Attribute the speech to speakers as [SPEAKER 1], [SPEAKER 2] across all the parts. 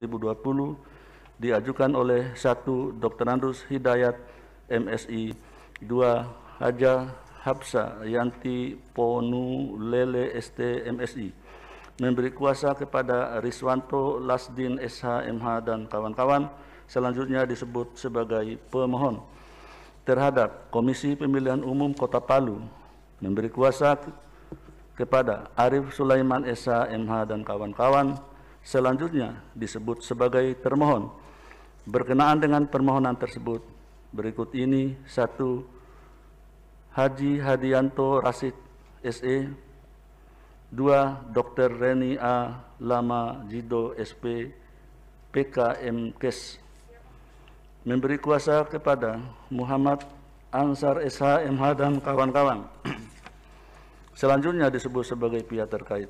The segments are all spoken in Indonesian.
[SPEAKER 1] 2020 diajukan oleh 1. Dr. Andrus Hidayat MSI 2. Haja Hapsa Yanti Ponu Lele ST MSI memberi kuasa kepada Riswanto Lasdin SH MH dan kawan-kawan selanjutnya disebut sebagai pemohon terhadap Komisi Pemilihan Umum Kota Palu memberi kuasa kepada Arif Sulaiman SH MH dan kawan-kawan Selanjutnya disebut sebagai termohon. Berkenaan dengan permohonan tersebut, berikut ini satu Haji Hadianto Rasid SE, dua Dr. Reni A. Lama Jido SP, PKM Kes, memberi kuasa kepada Muhammad Ansar SH, MH, dan kawan-kawan. Selanjutnya disebut sebagai pihak terkait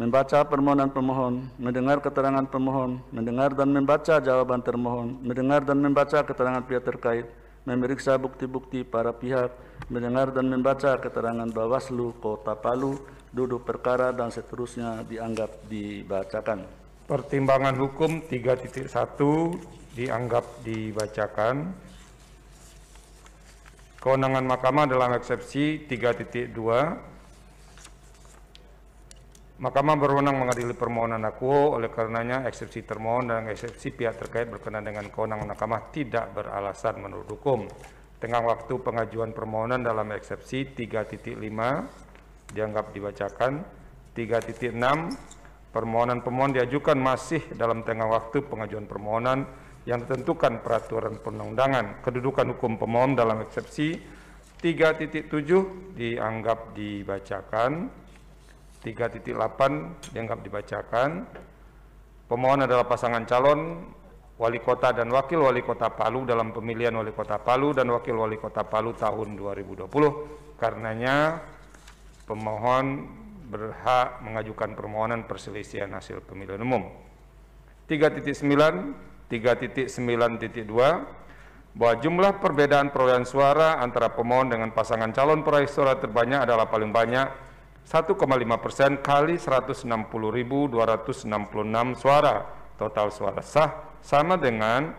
[SPEAKER 1] membaca permohonan pemohon, mendengar keterangan pemohon, mendengar dan membaca jawaban termohon, mendengar dan membaca keterangan pihak terkait, memeriksa bukti-bukti para pihak, mendengar dan membaca keterangan Bawaslu Kota Palu, duduk perkara dan seterusnya dianggap dibacakan.
[SPEAKER 2] Pertimbangan hukum 3.1 dianggap dibacakan. Kewenangan mahkamah dalam eksepsi 3.2 Mahkamah berwenang mengadili permohonan nakuo, oleh karenanya eksepsi termohon dan eksepsi pihak terkait berkenaan dengan kewenangan mahkamah tidak beralasan menurut hukum. Tengah waktu pengajuan permohonan dalam eksepsi 3.5 dianggap dibacakan, 3.6 permohonan pemohon diajukan masih dalam tengah waktu pengajuan permohonan yang ditentukan peraturan perundangan. Kedudukan hukum pemohon dalam eksepsi 3.7 dianggap dibacakan. 3.8 dianggap dibacakan. Pemohon adalah pasangan calon wali kota dan wakil wali kota Palu dalam pemilihan wali kota Palu dan wakil wali kota Palu tahun 2020. Karenanya pemohon berhak mengajukan permohonan perselisihan hasil pemilihan umum. 3.9, 3.9.2 bahwa jumlah perbedaan perolehan suara antara pemohon dengan pasangan calon peraih suara terbanyak adalah paling banyak 1,5 persen kali 160.266 suara total suara sah sama dengan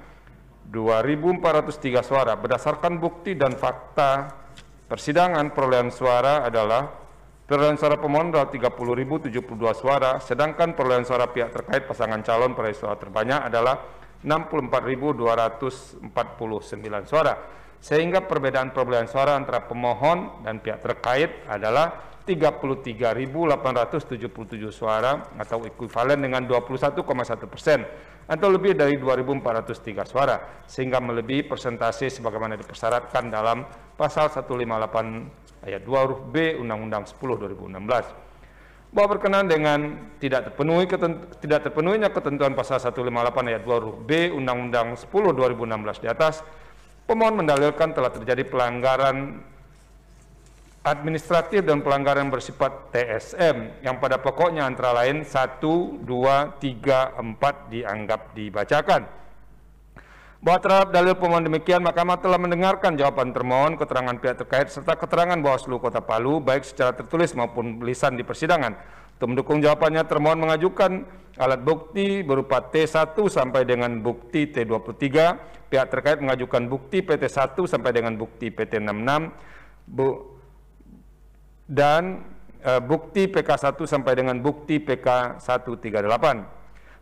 [SPEAKER 2] 2.403 suara berdasarkan bukti dan fakta persidangan perolehan suara adalah perolehan suara pemohon adalah 30.072 suara sedangkan perolehan suara pihak terkait pasangan calon perolehan suara terbanyak adalah 64.249 suara sehingga perbedaan perolehan suara antara pemohon dan pihak terkait adalah 33.877 suara atau ekuivalen dengan 21,1 persen atau lebih dari 2.403 suara, sehingga melebihi persentase sebagaimana dipersyaratkan dalam pasal 158 ayat 2 huruf B Undang-Undang 10 2016 bahwa berkenaan dengan tidak terpenuhi ketentu, tidak terpenuhinya ketentuan pasal 158 ayat 2 huruf B Undang-Undang 10 2016 di atas pemohon mendalilkan telah terjadi pelanggaran administratif dan pelanggaran bersifat TSM yang pada pokoknya antara lain 1, 2, 3, 4 dianggap dibacakan. Bahwa terhadap dalil pemohon demikian, Mahkamah telah mendengarkan jawaban termohon, keterangan pihak terkait, serta keterangan Bawaslu Kota Palu, baik secara tertulis maupun lisan di persidangan. Untuk mendukung jawabannya, termohon mengajukan alat bukti berupa T1 sampai dengan bukti T23, pihak terkait mengajukan bukti PT1 sampai dengan bukti PT66, bu, dan e, bukti PK1 sampai dengan bukti PK138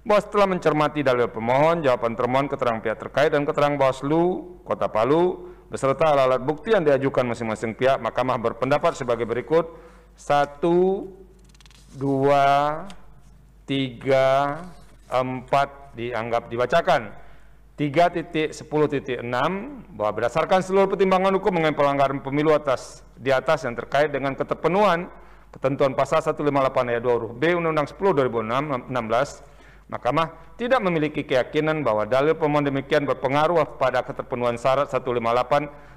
[SPEAKER 2] bahwa setelah mencermati dalil pemohon, jawaban termohon, keterangan pihak terkait, dan keterangan Bawaslu Kota Palu, beserta alat-alat bukti yang diajukan masing-masing pihak, Mahkamah berpendapat sebagai berikut, 1, 2, 3, 4 dianggap dibacakan. 3.10.6 bahwa berdasarkan seluruh pertimbangan hukum mengenai pelanggaran pemilu atas di atas yang terkait dengan keterpenuhan ketentuan pasal 158 ayat 2 huruf B Undang-Undang 10 2016 Mahkamah tidak memiliki keyakinan bahwa dalil pemohon demikian berpengaruh pada keterpenuhan syarat 158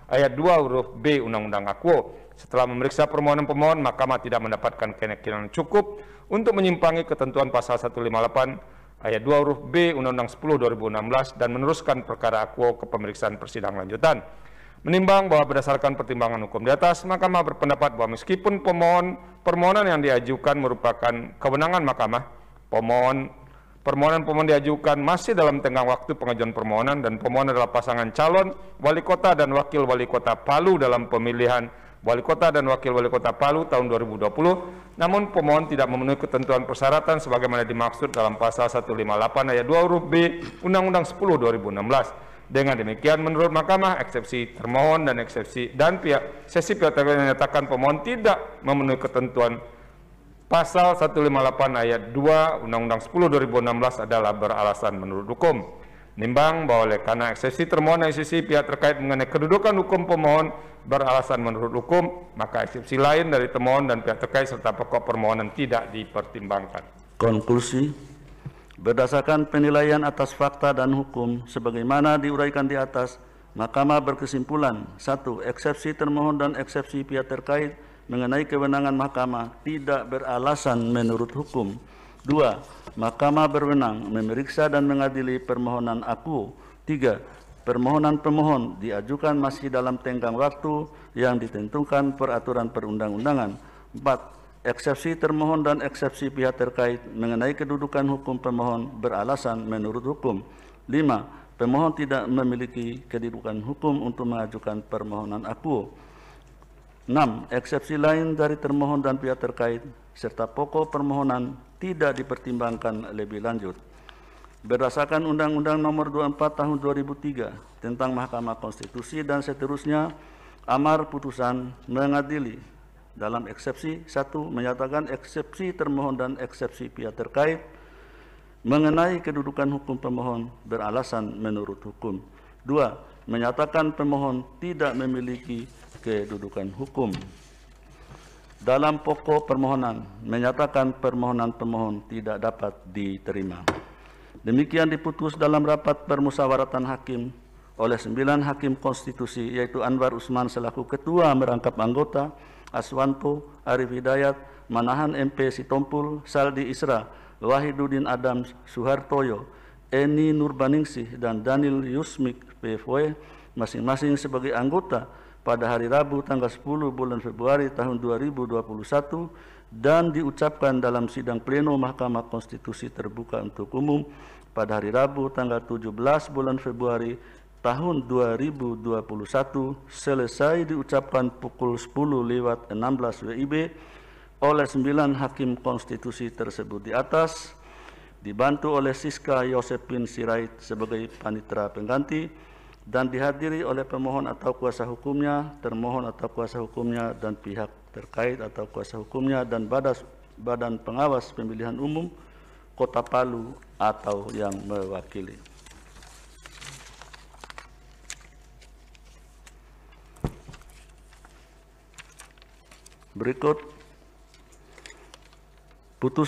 [SPEAKER 2] ayat 2 huruf B Undang-Undang Akuo. Setelah memeriksa permohonan pemohon, Mahkamah tidak mendapatkan keyakinan cukup untuk menyimpangi ketentuan pasal 158 ayat 2 huruf B Undang-Undang 10 2016 dan meneruskan perkara akuo ke pemeriksaan persidangan lanjutan. Menimbang bahwa berdasarkan pertimbangan hukum di atas, Mahkamah berpendapat bahwa meskipun pemohon permohonan yang diajukan merupakan kewenangan Mahkamah, pemohon permohonan pemohon diajukan masih dalam tenggang waktu pengajuan permohonan dan pemohon adalah pasangan calon wali kota dan wakil wali kota Palu dalam pemilihan Wali Kota dan Wakil Wali Kota Palu tahun 2020, namun pemohon tidak memenuhi ketentuan persyaratan sebagaimana dimaksud dalam pasal 158 ayat 2 huruf B Undang-Undang 10 2016. Dengan demikian, menurut Mahkamah, eksepsi termohon dan eksepsi dan pihak sesi pihak terkait menyatakan pemohon tidak memenuhi ketentuan pasal 158 ayat 2 Undang-Undang 10 2016 adalah beralasan menurut hukum. Nimbang bahwa oleh karena eksepsi termohon dan eksepsi pihak terkait mengenai kedudukan hukum pemohon beralasan menurut hukum, maka eksepsi lain dari termohon dan pihak terkait
[SPEAKER 1] serta pokok permohonan tidak dipertimbangkan. Konklusi Berdasarkan penilaian atas fakta dan hukum sebagaimana diuraikan di atas, Mahkamah berkesimpulan satu, Eksepsi termohon dan eksepsi pihak terkait mengenai kewenangan mahkamah tidak beralasan menurut hukum Dua, Mahkamah berwenang memeriksa dan mengadili permohonan aku. Tiga, permohonan pemohon diajukan masih dalam tenggang waktu yang ditentukan peraturan perundang-undangan. Empat, eksepsi termohon dan eksepsi pihak terkait mengenai kedudukan hukum pemohon beralasan menurut hukum. Lima, pemohon tidak memiliki kedudukan hukum untuk mengajukan permohonan aku. 6. Eksepsi lain dari termohon dan pihak terkait serta pokok permohonan tidak dipertimbangkan lebih lanjut. Berdasarkan Undang-Undang Nomor 24 Tahun 2003 tentang Mahkamah Konstitusi dan seterusnya, amar putusan mengadili dalam eksepsi satu menyatakan eksepsi termohon dan eksepsi pihak terkait mengenai kedudukan hukum pemohon beralasan menurut hukum. dua Menyatakan pemohon tidak memiliki kedudukan hukum. Dalam pokok permohonan, menyatakan permohonan pemohon tidak dapat diterima. Demikian diputus dalam rapat permusawaratan hakim oleh sembilan hakim konstitusi yaitu Anwar Usman selaku ketua merangkap anggota, Aswanto, Arif Hidayat, Manahan MP Sitompul, Saldi Isra, Wahidudin Adams, Suhartoyo, Eni Nurbaningsih, dan Daniel Yusmik PFW masing-masing sebagai anggota pada hari Rabu tanggal 10 bulan Februari tahun 2021 dan diucapkan dalam sidang pleno Mahkamah Konstitusi terbuka untuk umum pada hari Rabu tanggal 17 bulan Februari tahun 2021 selesai diucapkan pukul 10 lewat 16 WIB oleh 9 hakim konstitusi tersebut di atas dibantu oleh Siska Yosepin Sirait sebagai panitera pengganti dan dihadiri oleh pemohon atau kuasa hukumnya, termohon atau kuasa hukumnya dan pihak terkait atau kuasa hukumnya dan badas, badan pengawas pemilihan umum Kota Palu atau yang mewakili. Berikut putus.